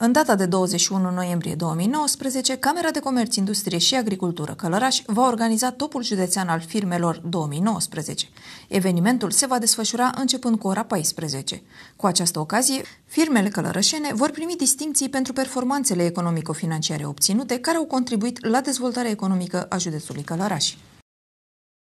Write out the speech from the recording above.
În data de 21 noiembrie 2019, Camera de Comerț, Industrie și Agricultură Călăraș va organiza topul județean al firmelor 2019. Evenimentul se va desfășura începând cu ora 14. Cu această ocazie, firmele călărășene vor primi distinții pentru performanțele economico-financiare obținute care au contribuit la dezvoltarea economică a județului Călăraș.